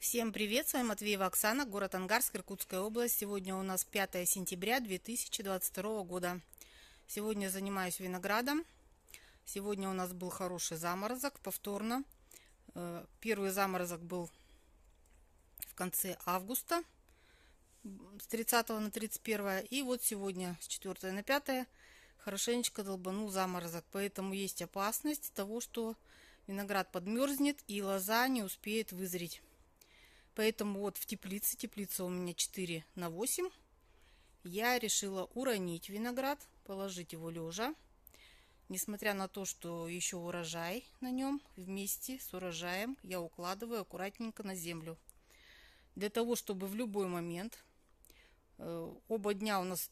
Всем привет, с вами Матвеева Оксана, город Ангарск, Иркутская область. Сегодня у нас 5 сентября 2022 года. Сегодня занимаюсь виноградом. Сегодня у нас был хороший заморозок, повторно. Э, первый заморозок был в конце августа, с 30 на 31. И вот сегодня, с 4 на 5, хорошенечко долбанул заморозок. Поэтому есть опасность того, что виноград подмерзнет и лоза не успеет вызреть. Поэтому вот в теплице, теплица у меня 4 на 8, я решила уронить виноград, положить его лежа. Несмотря на то, что еще урожай на нем, вместе с урожаем я укладываю аккуратненько на землю. Для того, чтобы в любой момент, э, оба дня у нас,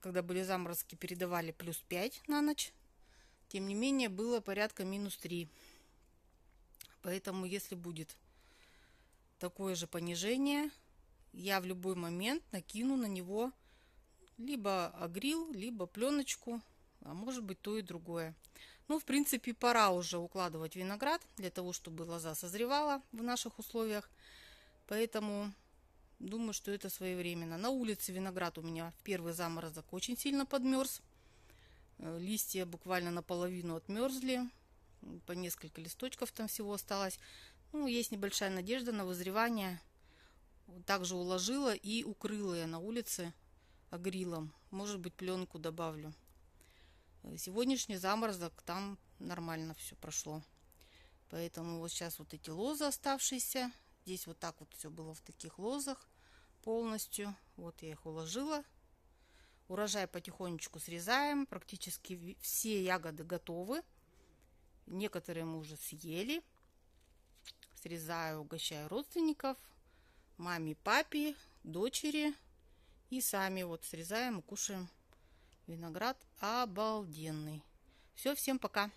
когда были заморозки, передавали плюс 5 на ночь, тем не менее было порядка минус 3. Поэтому, если будет такое же понижение, я в любой момент накину на него либо агрил, либо пленочку, а может быть то и другое. Ну, в принципе, пора уже укладывать виноград для того, чтобы лоза созревала в наших условиях. Поэтому думаю, что это своевременно. На улице виноград у меня в первый заморозок очень сильно подмерз. Э, листья буквально наполовину отмерзли. По несколько листочков там всего осталось. Ну, есть небольшая надежда на вызревание. Также уложила и укрыла я на улице агрилом. Может быть, пленку добавлю. Сегодняшний заморозок там нормально все прошло. Поэтому вот сейчас вот эти лозы оставшиеся. Здесь вот так вот все было в таких лозах полностью. Вот я их уложила. Урожай потихонечку срезаем. Практически все ягоды готовы. Некоторые мы уже съели срезаю, угощаю родственников, маме, папе, дочери. И сами вот срезаем и кушаем виноград обалденный. Все, всем пока!